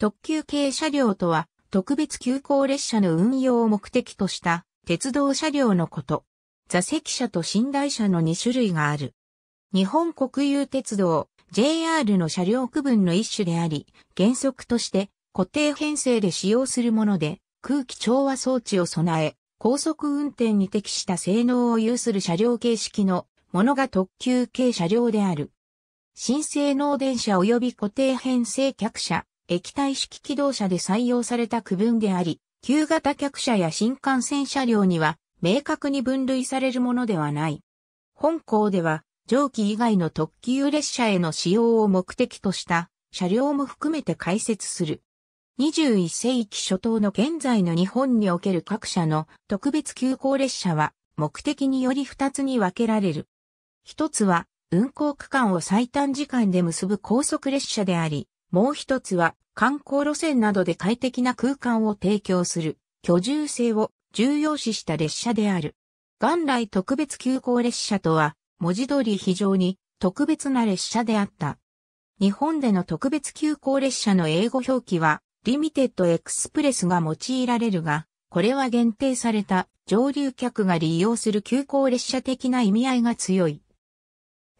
特急系車両とは、特別急行列車の運用を目的とした鉄道車両のこと。座席車と寝台車の2種類がある。日本国有鉄道 JR の車両区分の一種であり、原則として固定編成で使用するもので、空気調和装置を備え、高速運転に適した性能を有する車両形式のものが特急系車両である。新性能電車及び固定編成客車、液体式機動車で採用された区分であり、旧型客車や新幹線車両には明確に分類されるものではない。本校では蒸気以外の特急列車への使用を目的とした車両も含めて解説する。21世紀初頭の現在の日本における各社の特別急行列車は目的により2つに分けられる。1つは運行区間を最短時間で結ぶ高速列車であり、もう1つは観光路線などで快適な空間を提供する居住性を重要視した列車である。元来特別急行列車とは文字通り非常に特別な列車であった。日本での特別急行列車の英語表記はリミテッドエクスプレスが用いられるが、これは限定された上流客が利用する急行列車的な意味合いが強い。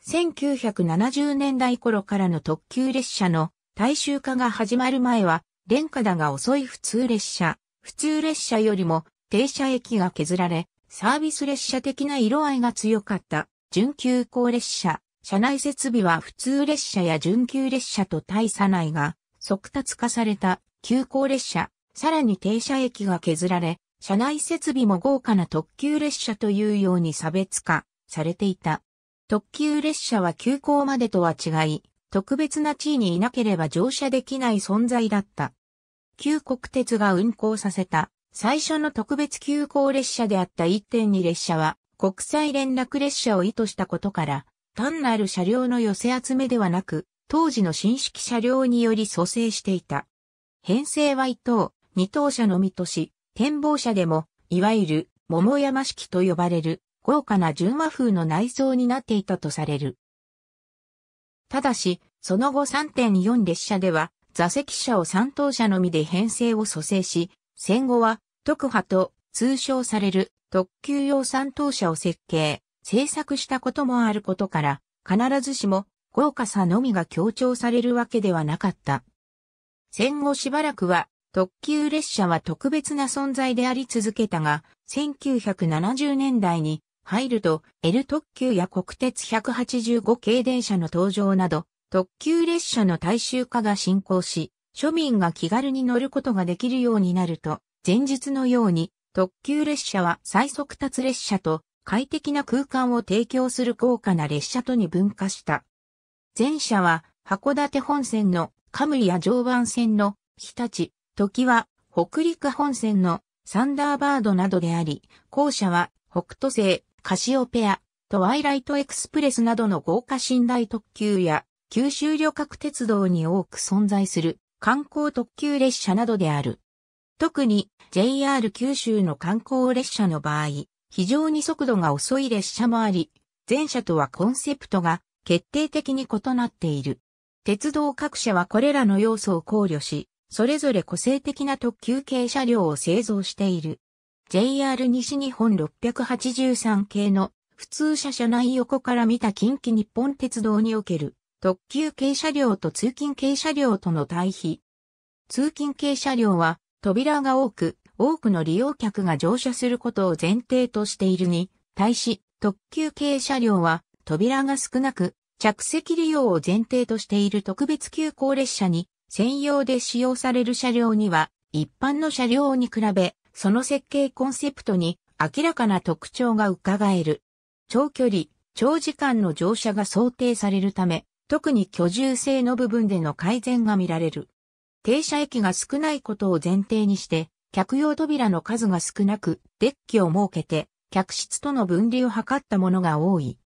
1970年代頃からの特急列車の大衆化が始まる前は、廉価だが遅い普通列車、普通列車よりも停車駅が削られ、サービス列車的な色合いが強かった、準急行列車。車内設備は普通列車や準急列車と大差ないが速達化された急行列車、さらに停車駅が削られ、車内設備も豪華な特急列車というように差別化されていた。特急列車は急行までとは違い、特別な地位にいなければ乗車できない存在だった。旧国鉄が運行させた最初の特別急行列車であった1.2列車は国際連絡列車を意図したことから単なる車両の寄せ集めではなく当時の新式車両により蘇生していた。編成は1等、2等車のみとし、展望車でもいわゆる桃山式と呼ばれる豪華な純和風の内装になっていたとされる。ただし、その後3.4列車では、座席車を3等車のみで編成を蘇生し、戦後は、特派と通称される特急用3等車を設計、製作したこともあることから、必ずしも豪華さのみが強調されるわけではなかった。戦後しばらくは、特急列車は特別な存在であり続けたが、1970年代に入ると、L 特急や国鉄185系電車の登場など、特急列車の大衆化が進行し、庶民が気軽に乗ることができるようになると、前日のように、特急列車は最速達列車と快適な空間を提供する高価な列車とに分化した。前者は函館本線のカムリや常磐線の日立、時は北陸本線のサンダーバードなどであり、後者は北斗星、カシオペア、トワイライトエクスプレスなどの豪華寝台特急や、九州旅客鉄道に多く存在する観光特急列車などである。特に JR 九州の観光列車の場合、非常に速度が遅い列車もあり、前者とはコンセプトが決定的に異なっている。鉄道各社はこれらの要素を考慮し、それぞれ個性的な特急系車両を製造している。JR 西日本683系の普通車車内横から見た近畿日本鉄道における特急軽車両と通勤軽車両との対比。通勤軽車両は扉が多く、多くの利用客が乗車することを前提としているに、対し特急軽車両は扉が少なく、着席利用を前提としている特別急行列車に専用で使用される車両には一般の車両に比べその設計コンセプトに明らかな特徴が伺える。長距離、長時間の乗車が想定されるため、特に居住性の部分での改善が見られる。停車駅が少ないことを前提にして、客用扉の数が少なく、デッキを設けて、客室との分離を図ったものが多い。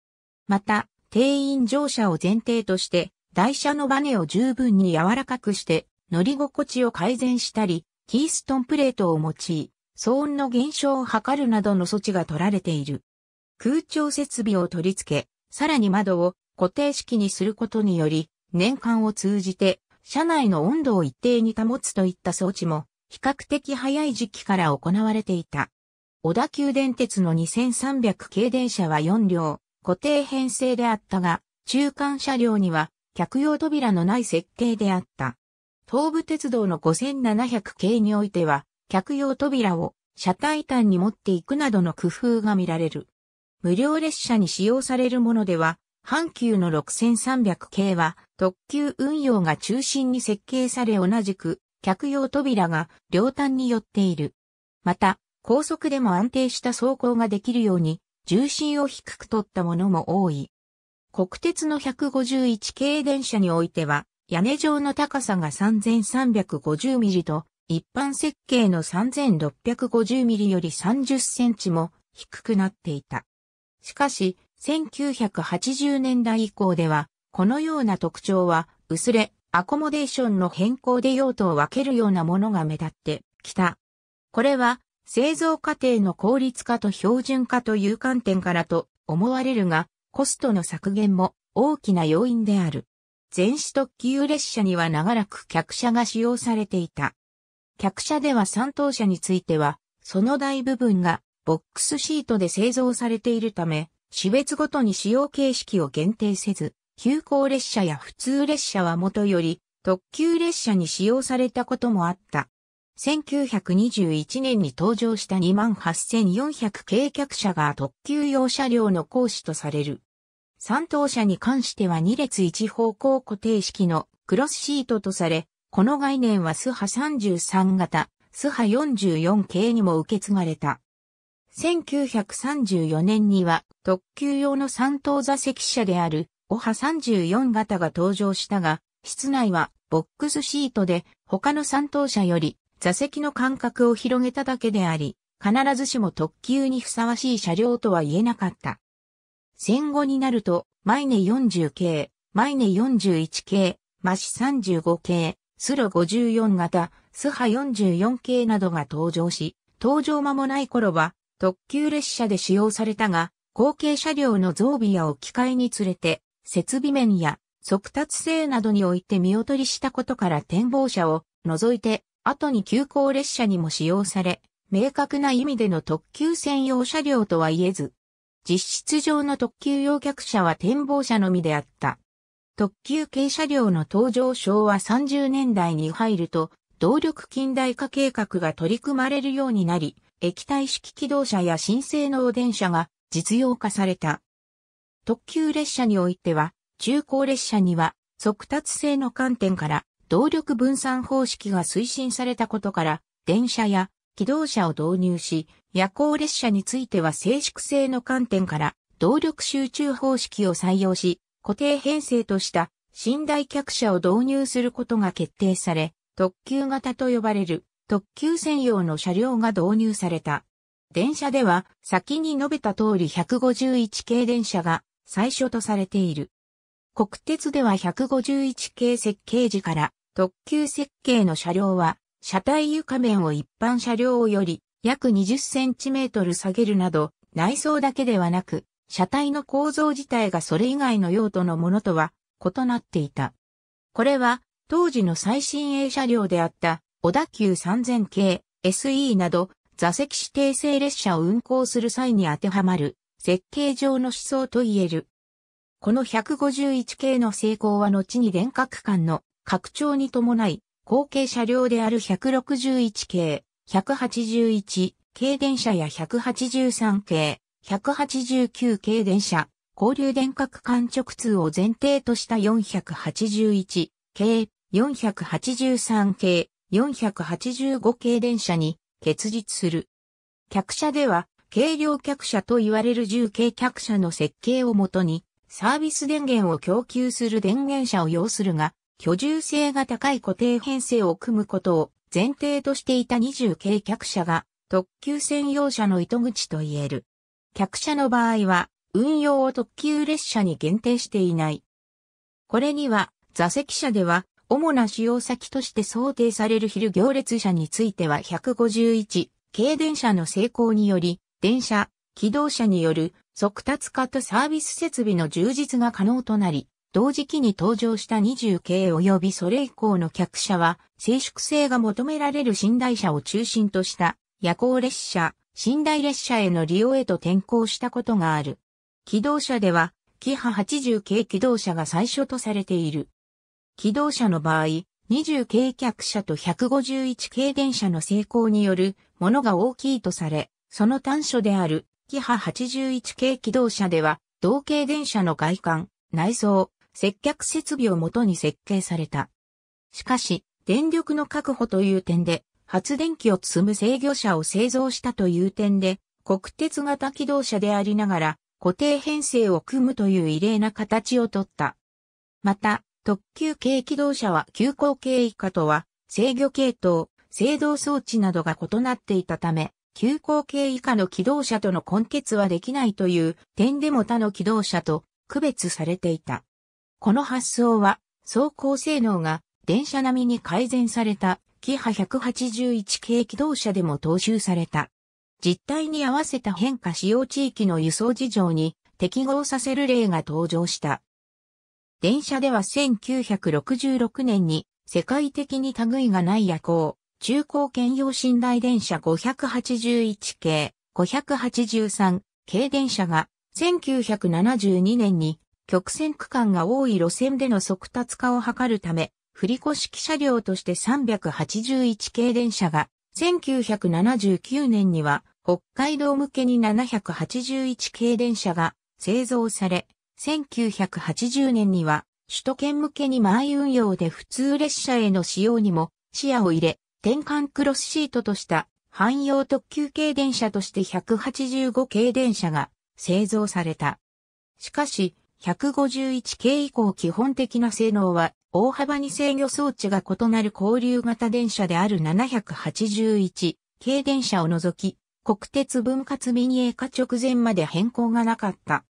また、定員乗車を前提として、台車のバネを十分に柔らかくして、乗り心地を改善したり、キーストンプレートを用い、騒音の減少を図るなどの措置が取られている。空調設備を取り付け、さらに窓を固定式にすることにより、年間を通じて、車内の温度を一定に保つといった装置も、比較的早い時期から行われていた。小田急電鉄の2300系電車は4両、固定編成であったが、中間車両には、客用扉のない設計であった。東武鉄道の5700系においては、客用扉を車体端に持っていくなどの工夫が見られる。無料列車に使用されるものでは、阪急の6300系は特急運用が中心に設計され同じく客用扉が両端に寄っている。また、高速でも安定した走行ができるように重心を低く取ったものも多い。国鉄の151系電車においては、屋根上の高さが3350ミリと一般設計の 3650mm より30センチも低くなっていた。しかし、1980年代以降では、このような特徴は、薄れ、アコモデーションの変更で用途を分けるようなものが目立ってきた。これは、製造過程の効率化と標準化という観点からと思われるが、コストの削減も大きな要因である。全市特急列車には長らく客車が使用されていた。客車では3等車については、その大部分がボックスシートで製造されているため、種別ごとに使用形式を限定せず、急行列車や普通列車はもとより特急列車に使用されたこともあった。1921年に登場した28,400軽客車が特急用車両の行使とされる。3等車に関しては2列1方向固定式のクロスシートとされ、この概念はスハ33型、スハ44系にも受け継がれた。1934年には特急用の三等座席車であるオハ34型が登場したが、室内はボックスシートで他の三等車より座席の間隔を広げただけであり、必ずしも特急にふさわしい車両とは言えなかった。戦後になると、マイネ40系、マイネ41系、マシ35系、スロ54型、スハ44系などが登場し、登場間もない頃は特急列車で使用されたが、後継車両の増備や置き換えにつれて、設備面や速達性などにおいて見劣りしたことから展望車を除いて、後に急行列車にも使用され、明確な意味での特急専用車両とは言えず、実質上の特急用客車は展望車のみであった。特急軽車両の登場昭和30年代に入ると、動力近代化計画が取り組まれるようになり、液体式機動車や新性能電車が実用化された。特急列車においては、中高列車には速達性の観点から動力分散方式が推進されたことから、電車や機動車を導入し、夜行列車については静粛性の観点から動力集中方式を採用し、固定編成とした寝台客車を導入することが決定され、特急型と呼ばれる特急専用の車両が導入された。電車では先に述べた通り151系電車が最初とされている。国鉄では151系設計時から特急設計の車両は車体床面を一般車両より約20センチメートル下げるなど内装だけではなく車体の構造自体がそれ以外の用途のものとは異なっていた。これは当時の最新鋭車両であった小田急3000系 SE など座席指定制列車を運行する際に当てはまる設計上の思想と言える。この151系の成功は後に電化区間の拡張に伴い後継車両である161系、181系電車や183系、189系電車、交流電角間直通を前提とした481系、483系、485系電車に結実する。客車では、軽量客車と言われる重軽客車の設計をもとに、サービス電源を供給する電源車を要するが、居住性が高い固定編成を組むことを前提としていた20軽客車が特急専用車の糸口と言える。客車の場合は、運用を特急列車に限定していない。これには、座席車では、主な使用先として想定される昼行列車については151、軽電車の成功により、電車、機動車による速達化とサービス設備の充実が可能となり、同時期に登場した20系及びそれ以降の客車は、静粛性が求められる寝台車を中心とした夜行列車、寝台列車への利用へと転向したことがある。機動車では、キハ80系機動車が最初とされている。機動車の場合、20系客車と151系電車の成功によるものが大きいとされ、その短所である、キハ81系機動車では、同系電車の外観、内装、接客設備をもとに設計された。しかし、電力の確保という点で、発電機を積む制御車を製造したという点で、国鉄型機動車でありながら、固定編成を組むという異例な形をとった。また、特急系機動車は急行系以下とは、制御系統、制動装置などが異なっていたため、急行系以下の機動車との根結はできないという点でも他の機動車と区別されていた。この発想は、走行性能が電車並みに改善されたキハ181系機動車でも踏襲された。実態に合わせた変化使用地域の輸送事情に適合させる例が登場した。電車では1966年に世界的に類がない夜行、中高兼用寝台電車581系、583系電車が1972年に曲線区間が多い路線での速達化を図るため振り越式車両として381系電車が、1979年には北海道向けに781系電車が製造され、1980年には首都圏向けに前運用で普通列車への使用にも視野を入れ、転換クロスシートとした汎用特急系電車として185系電車が製造された。しかし、151系以降基本的な性能は大幅に制御装置が異なる交流型電車である781系電車を除き、国鉄分割民営化直前まで変更がなかった。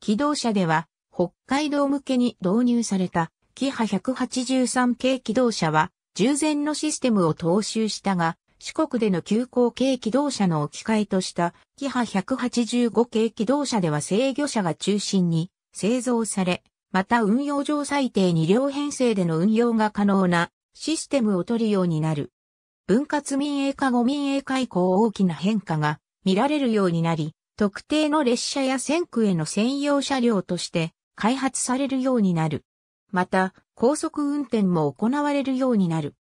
起動車では、北海道向けに導入された、キハ183系起動車は、従前のシステムを踏襲したが、四国での急行系起動車の置き換えとした、キハ185系起動車では制御車が中心に製造され、また運用上最低2両編成での運用が可能なシステムを取るようになる。分割民営化後民営化以降大きな変化が見られるようになり、特定の列車や線区への専用車両として開発されるようになる。また、高速運転も行われるようになる。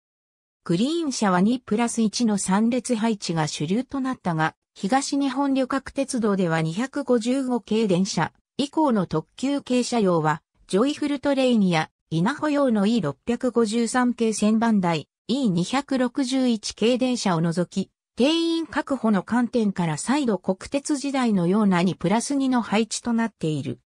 グリーン車は2プラス1の3列配置が主流となったが、東日本旅客鉄道では255系電車以降の特急系車両はジョイフルトレインや、稲穂用の E653 系旋盤台、E261 系電車を除き、定員確保の観点から再度国鉄時代のようなにプラス2の配置となっている。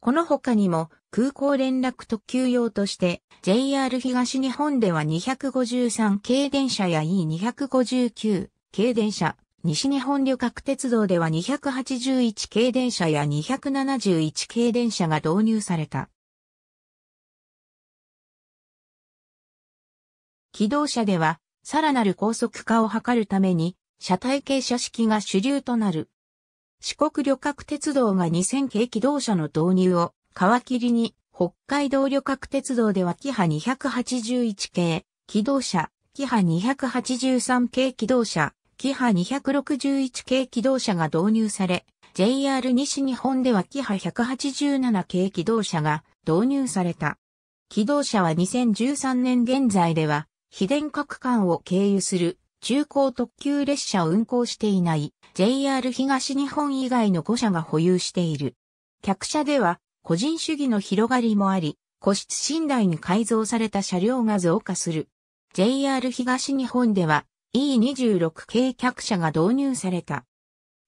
この他にも空港連絡特急用として JR 東日本では253系電車や E259 系電車、西日本旅客鉄道では281系電車や271系電車が導入された。機動車では、さらなる高速化を図るために、車体傾斜式が主流となる。四国旅客鉄道が2000系機動車の導入を皮切りに、北海道旅客鉄道ではキハ281系機動車、キハ283系機動車、キハ261系機動車が導入され、JR 西日本ではキハ187系機動車が導入された。機動車は2013年現在では非電各間を経由する中高特急列車を運行していない JR 東日本以外の5社が保有している。客車では個人主義の広がりもあり、個室寝台に改造された車両が増加する。JR 東日本では E26 系客車が導入された。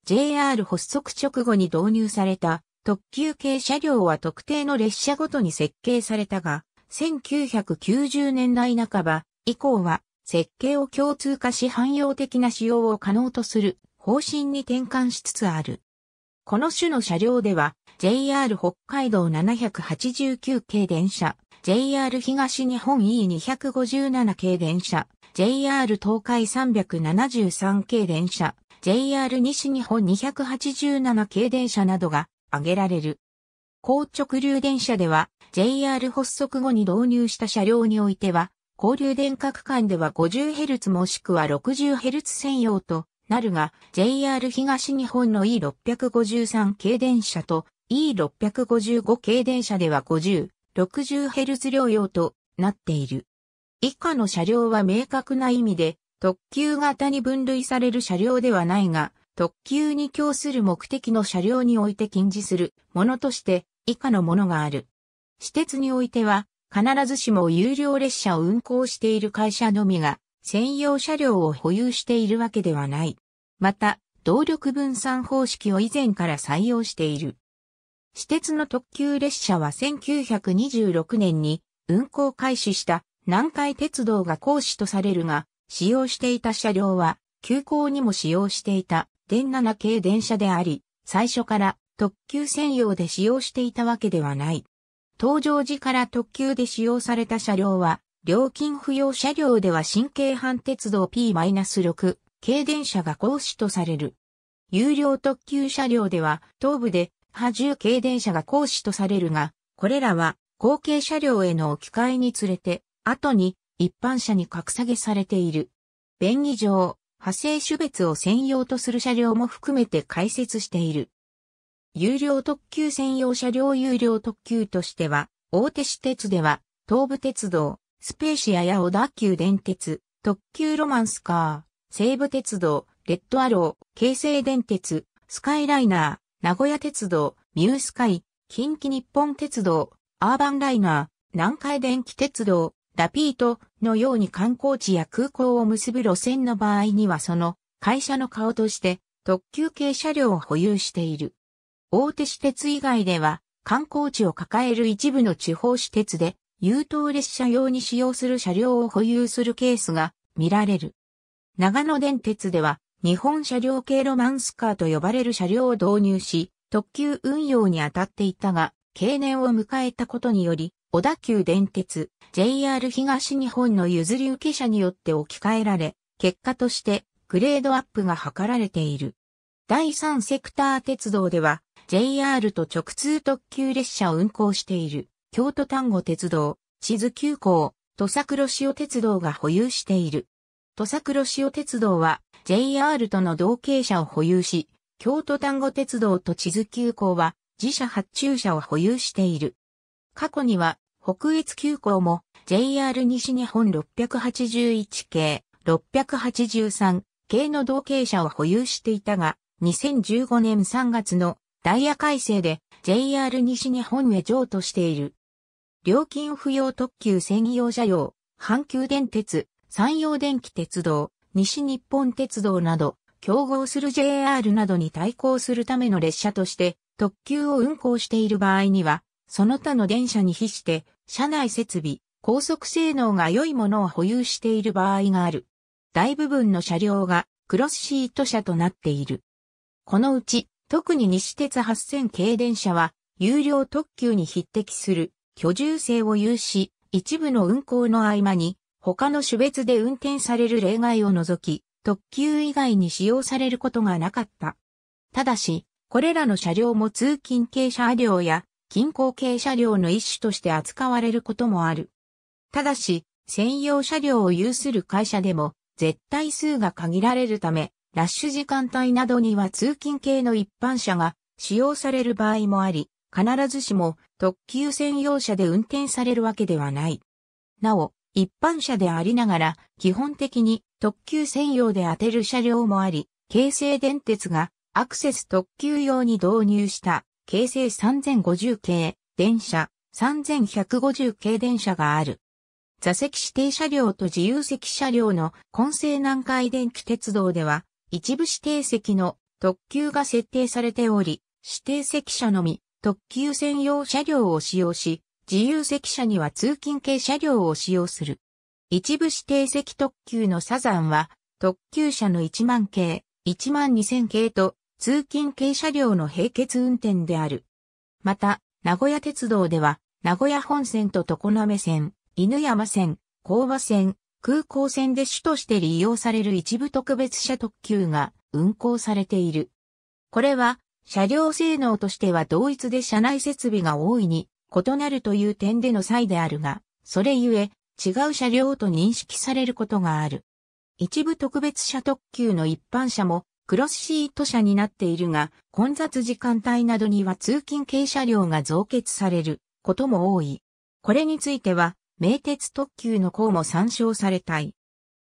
JR 発足直後に導入された特急系車両は特定の列車ごとに設計されたが、1990年代半ば、以降は、設計を共通化し汎用的な使用を可能とする方針に転換しつつある。この種の車両では、JR 北海道789系電車、JR 東日本 E257 系電車、JR 東海373系電車、JR 西日本287系電車などが挙げられる。高直流電車では JR 発足後に導入した車両においては交流電角間では 50Hz もしくは 60Hz 専用となるが、JR 東日本の E653 系電車と E655 系電車では50、60Hz 両用となっている。以下の車両は明確な意味で、特急型に分類される車両ではないが、特急に供する目的の車両において禁止するものとして以下のものがある。私鉄においては、必ずしも有料列車を運行している会社のみが専用車両を保有しているわけではない。また、動力分散方式を以前から採用している。私鉄の特急列車は1926年に運行開始した南海鉄道が講師とされるが、使用していた車両は、急行にも使用していた電7系電車であり、最初から特急専用で使用していたわけではない。搭乗時から特急で使用された車両は、料金不要車両では新京阪鉄道 P-6 軽電車が行使とされる。有料特急車両では、東部で波重軽電車が行使とされるが、これらは後継車両への置き換えにつれて、後に一般車に格下げされている。便宜上、派生種別を専用とする車両も含めて解説している。有料特急専用車両有料特急としては、大手市鉄では、東武鉄道、スペーシアや小田急電鉄、特急ロマンスカー、西武鉄道、レッドアロー、京成電鉄、スカイライナー、名古屋鉄道、ミュースカイ、近畿日本鉄道、アーバンライナー、南海電気鉄道、ラピートのように観光地や空港を結ぶ路線の場合にはその会社の顔として特急系車両を保有している。大手私鉄以外では、観光地を抱える一部の地方私鉄で、優等列車用に使用する車両を保有するケースが見られる。長野電鉄では、日本車両系ロマンスカーと呼ばれる車両を導入し、特急運用に当たっていたが、経年を迎えたことにより、小田急電鉄、JR 東日本の譲り受け者によって置き換えられ、結果としてグレードアップが図られている。第三セクター鉄道では、JR と直通特急列車を運行している、京都丹後鉄道、地図急行、土佐黒潮鉄道が保有している。土佐黒潮鉄道は JR との同系車を保有し、京都丹後鉄道と地図急行は自社発注車を保有している。過去には北越急行も JR 西日本681系、683系の同系車を保有していたが、2015年3月のダイヤ改正で JR 西日本へ譲渡している。料金不要特急専用車用、阪急電鉄、山陽電気鉄道、西日本鉄道など、競合する JR などに対抗するための列車として特急を運行している場合には、その他の電車に比して車内設備、高速性能が良いものを保有している場合がある。大部分の車両がクロスシート車となっている。このうち特に西鉄8000系電車は、有料特急に匹敵する居住性を有し、一部の運行の合間に、他の種別で運転される例外を除き、特急以外に使用されることがなかった。ただし、これらの車両も通勤系車両や近郊系車両の一種として扱われることもある。ただし、専用車両を有する会社でも、絶対数が限られるため、ラッシュ時間帯などには通勤系の一般車が使用される場合もあり、必ずしも特急専用車で運転されるわけではない。なお、一般車でありながら、基本的に特急専用で当てる車両もあり、京成電鉄がアクセス特急用に導入した京成3050系電車、3150系電車がある。座席指定車両と自由席車両の混成南海電気鉄道では、一部指定席の特急が設定されており、指定席車のみ特急専用車両を使用し、自由席車には通勤系車両を使用する。一部指定席特急のサザンは、特急車の1万系、1万2000系と通勤系車両の並結運転である。また、名古屋鉄道では、名古屋本線と常滑線、犬山線、甲和線、空港線で主として利用される一部特別車特急が運行されている。これは、車両性能としては同一で車内設備が大いに異なるという点での際であるが、それゆえ違う車両と認識されることがある。一部特別車特急の一般車もクロスシート車になっているが、混雑時間帯などには通勤軽車両が増結されることも多い。これについては、名鉄特急の項も参照されたい。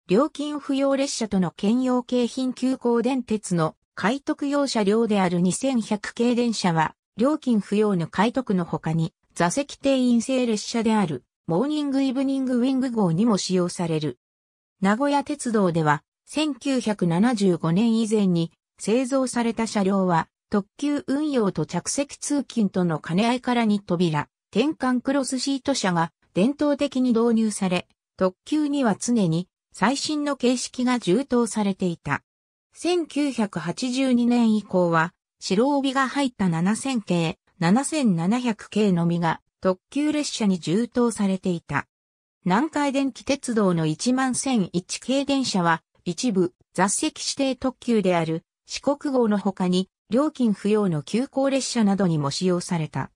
料金不要列車との兼用京浜急行電鉄の買得用車両である2100系電車は、料金不要の買得の他に、座席定員制列車である、モーニングイブニングウィング号にも使用される。名古屋鉄道では、1975年以前に製造された車両は、特急運用と着席通勤との兼ね合いからに扉、転換クロスシート車が伝統的に導入され、特急には常に最新の形式が充当されていた。1982年以降は、白帯が入った7000系、7700系のみが特急列車に充当されていた。南海電気鉄道の11001系電車は、一部、雑席指定特急である四国号の他に、料金不要の急行列車などにも使用された。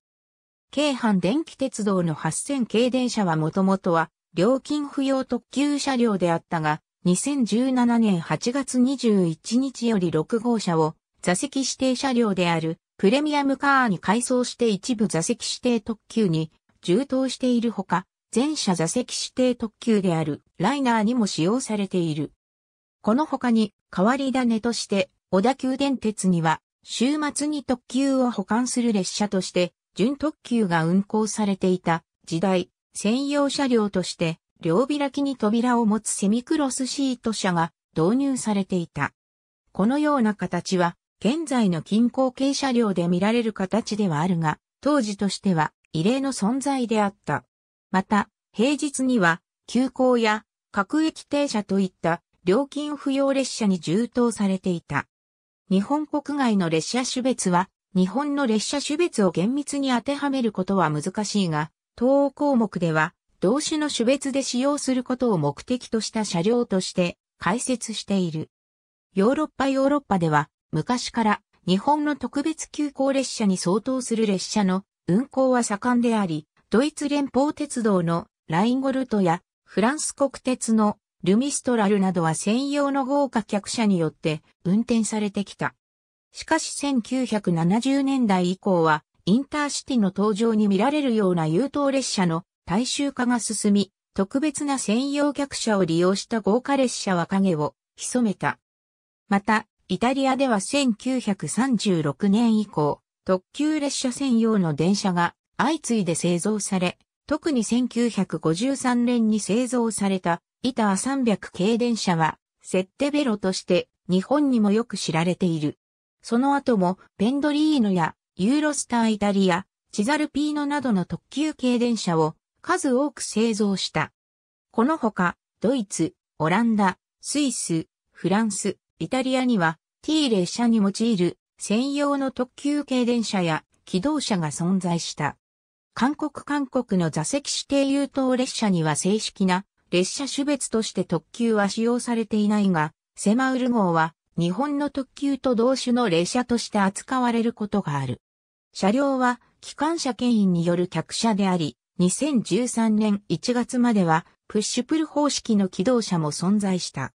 京阪電気鉄道の8000系電車はもともとは料金不要特急車両であったが、2017年8月21日より6号車を座席指定車両であるプレミアムカーに改装して一部座席指定特急に充当しているほか、全車座席指定特急であるライナーにも使用されている。この他に代わり種として小田急電鉄には週末に特急を保管する列車として準特急が運行されていた時代、専用車両として、両開きに扉を持つセミクロスシート車が導入されていた。このような形は、現在の近郊系車両で見られる形ではあるが、当時としては異例の存在であった。また、平日には、急行や各駅停車といった料金不要列車に充当されていた。日本国外の列車種別は日本の列車種別を厳密に当てはめることは難しいが、東欧項目では、動詞の種別で使用することを目的とした車両として解説している。ヨーロッパヨーロッパでは、昔から日本の特別急行列車に相当する列車の運行は盛んであり、ドイツ連邦鉄道のラインゴルトやフランス国鉄のルミストラルなどは専用の豪華客車によって運転されてきた。しかし1970年代以降は、インターシティの登場に見られるような優等列車の大衆化が進み、特別な専用客車を利用した豪華列車は影を潜めた。また、イタリアでは1936年以降、特急列車専用の電車が相次いで製造され、特に1953年に製造されたイター300系電車は、セッテベロとして日本にもよく知られている。その後もペンドリーノやユーロスターイタリア、チザルピーノなどの特急系電車を数多く製造した。このほか、ドイツ、オランダ、スイス、フランス、イタリアには T 列車に用いる専用の特急系電車や機動車が存在した。韓国韓国の座席指定優等列車には正式な列車種別として特急は使用されていないが、セマウル号は日本の特急と同種の列車として扱われることがある。車両は、機関車牽引による客車であり、2013年1月までは、プッシュプル方式の機動車も存在した。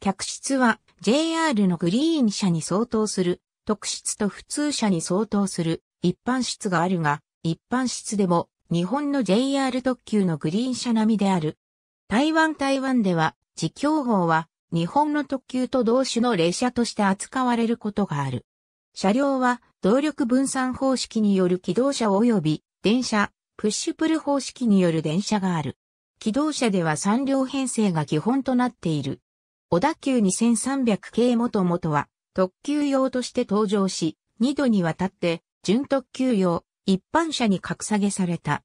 客室は、JR のグリーン車に相当する、特室と普通車に相当する、一般室があるが、一般室でも、日本の JR 特急のグリーン車並みである。台湾台湾では、自供法は、日本の特急と同種の列車として扱われることがある。車両は動力分散方式による機動車及び電車、プッシュプル方式による電車がある。機動車では3両編成が基本となっている。小田急2300系もともとは特急用として登場し、2度にわたって準特急用、一般車に格下げされた。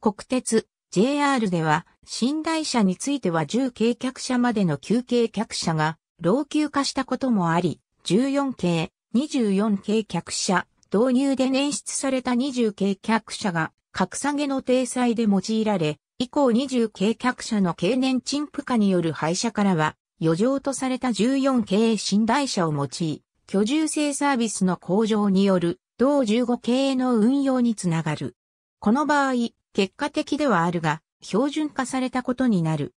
国鉄、JR では寝台車については10系客車までの9系客車が老朽化したこともあり、14系、24系客車、導入で捻出された20系客車が格下げの体裁で用いられ、以降20系客車の経年陳腐化による廃車からは、余剰とされた14系寝台車を用い、居住性サービスの向上による同15系の運用につながる。この場合、結果的ではあるが、標準化されたことになる。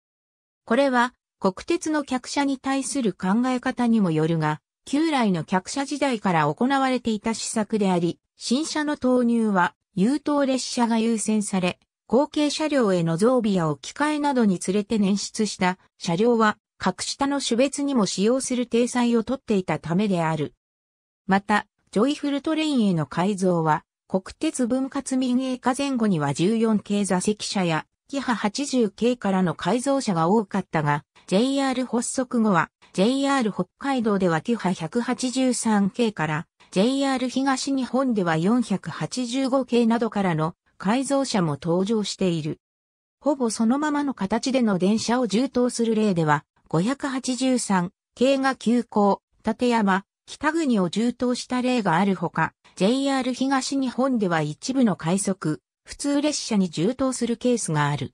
これは国鉄の客車に対する考え方にもよるが、旧来の客車時代から行われていた施策であり、新車の投入は優等列車が優先され、後継車両への増備や置き換えなどにつれて捻出した車両は各下の種別にも使用する体裁をとっていたためである。また、ジョイフルトレインへの改造は、国鉄分割民営化前後には14系座席車やキハ80系からの改造車が多かったが、JR 発足後は、JR 北海道ではキハ183系から、JR 東日本では485系などからの改造車も登場している。ほぼそのままの形での電車を充当する例では、583系が急行、立山、北国を充当した例があるほか、JR 東日本では一部の快速、普通列車に充当するケースがある。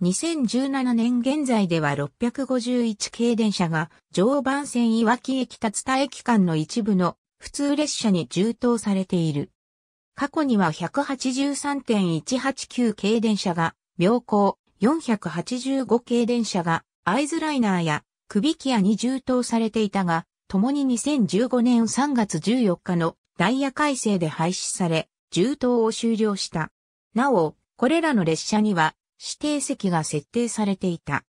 2017年現在では651系電車が常磐線岩木駅立田駅間の一部の普通列車に充当されている。過去には183.189系電車が秒高、485系電車がアイズライナーやクビキアに充当されていたが、共に2015年3月14日のダイヤ改正で廃止され、充当を終了した。なお、これらの列車には指定席が設定されていた。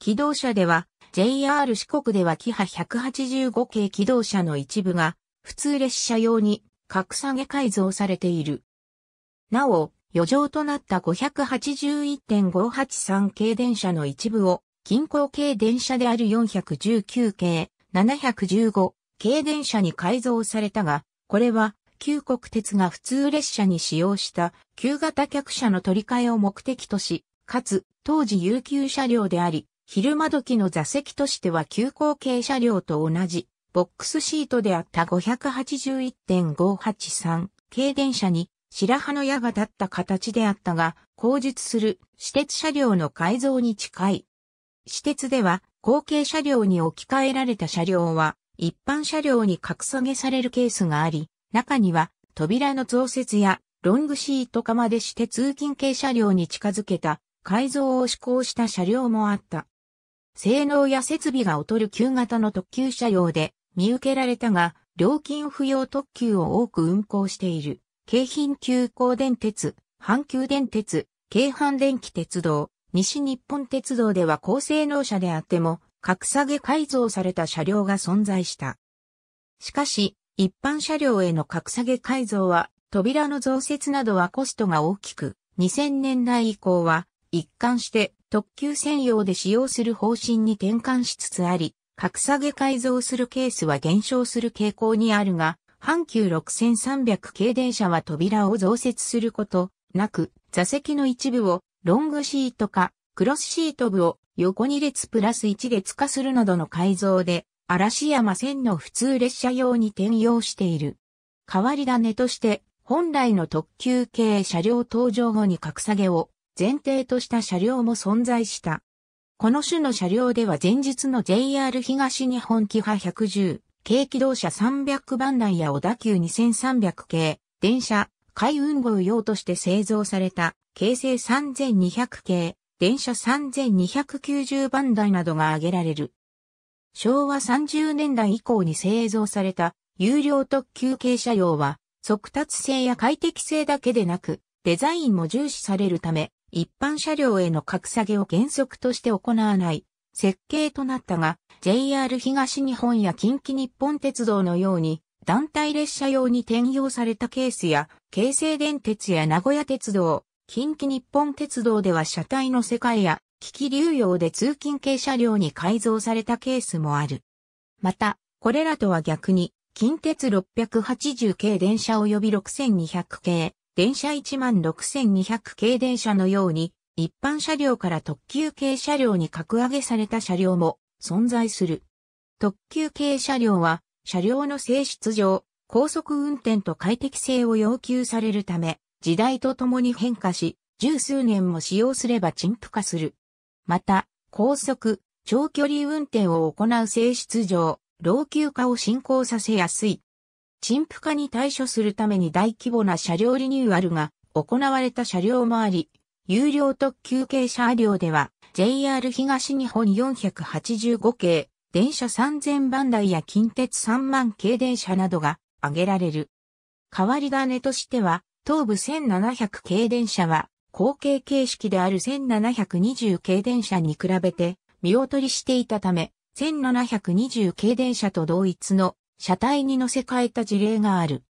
機動車では JR 四国ではキハ185系機動車の一部が普通列車用に格下げ改造されている。なお、余剰となった581.583系電車の一部を近郊系電車である419系715系電車に改造されたが、これは旧国鉄が普通列車に使用した旧型客車の取り替えを目的とし、かつ当時有給車両であり、昼間時の座席としては急行系車両と同じ、ボックスシートであった581.583系電車に白羽の矢が立った形であったが、後述する私鉄車両の改造に近い。私鉄では後継車両に置き換えられた車両は一般車両に格下げされるケースがあり、中には扉の増設やロングシート化までして通勤系車両に近づけた改造を施行した車両もあった。性能や設備が劣る旧型の特急車両で見受けられたが、料金不要特急を多く運行している。京浜急行電鉄、阪急電鉄、京阪電気鉄道、西日本鉄道では高性能車であっても、格下げ改造された車両が存在した。しかし、一般車両への格下げ改造は、扉の増設などはコストが大きく、2000年代以降は、一貫して特急専用で使用する方針に転換しつつあり、格下げ改造するケースは減少する傾向にあるが、阪急6300系電車は扉を増設することなく、座席の一部をロングシートかクロスシート部を横2列プラス1列化するなどの改造で嵐山線の普通列車用に転用している。変わり種として、本来の特急系車両登場後に格下げを前提とした車両も存在した。この種の車両では前日の JR 東日本機派110、軽機動車300番台や小田急2300系、電車、海運号用として製造された、京成3200系、電車3290番台などが挙げられる。昭和30年代以降に製造された有料特急軽車両は、速達性や快適性だけでなく、デザインも重視されるため、一般車両への格下げを原則として行わない設計となったが、JR 東日本や近畿日本鉄道のように、団体列車用に転用されたケースや、京成電鉄や名古屋鉄道、近畿日本鉄道では車体の世界や機器流用で通勤系車両に改造されたケースもある。また、これらとは逆に、近鉄680系電車及び6200系、電車16200系電車のように、一般車両から特急系車両に格上げされた車両も存在する。特急系車両は、車両の性質上、高速運転と快適性を要求されるため、時代とともに変化し、十数年も使用すれば陳腐化する。また、高速、長距離運転を行う性質上、老朽化を進行させやすい。陳腐化に対処するために大規模な車両リニューアルが行われた車両もあり、有料特急系車両では JR 東日本485系、電車3000番台や近鉄3万系電車などが挙げられる。代わり種としては、東部1700系電車は後継形式である1720系電車に比べて見劣りしていたため、1720系電車と同一の車体に乗せ替えた事例がある。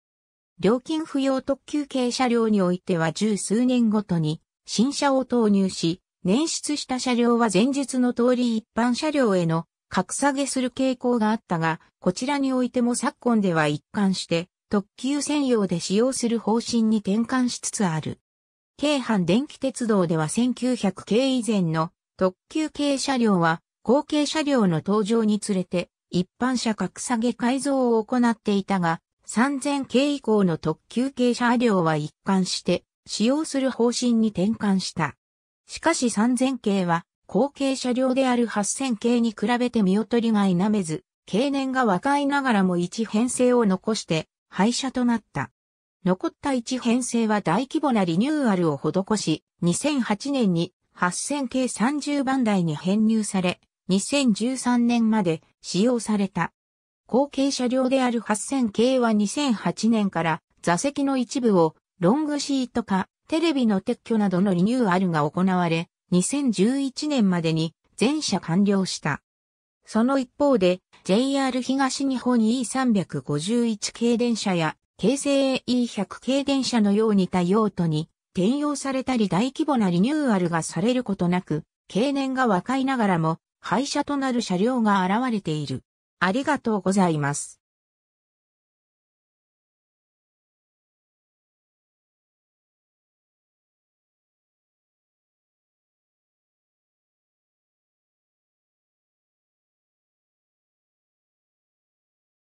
料金不要特急系車両においては十数年ごとに新車を投入し、捻出した車両は前述の通り一般車両への格下げする傾向があったが、こちらにおいても昨今では一貫して特急専用で使用する方針に転換しつつある。京阪電気鉄道では1900系以前の特急系車両は後継車両の登場につれて一般車格下げ改造を行っていたが3000系以降の特急系車両は一貫して使用する方針に転換した。しかし3000系は後継車両である8000系に比べて見劣りが否めず、経年が若いながらも一編成を残して廃車となった。残った1編成は大規模なリニューアルを施し、2008年に8000系30番台に編入され、2013年まで使用された。後継車両である8000系は2008年から座席の一部をロングシート化、テレビの撤去などのリニューアルが行われ、2011年までに全車完了した。その一方で JR 東日本 E351 系電車や京成 E100 系電車のように多用途に転用されたり大規模なリニューアルがされることなく、経年が若いながらも廃車となる車両が現れている。ありがとうございます。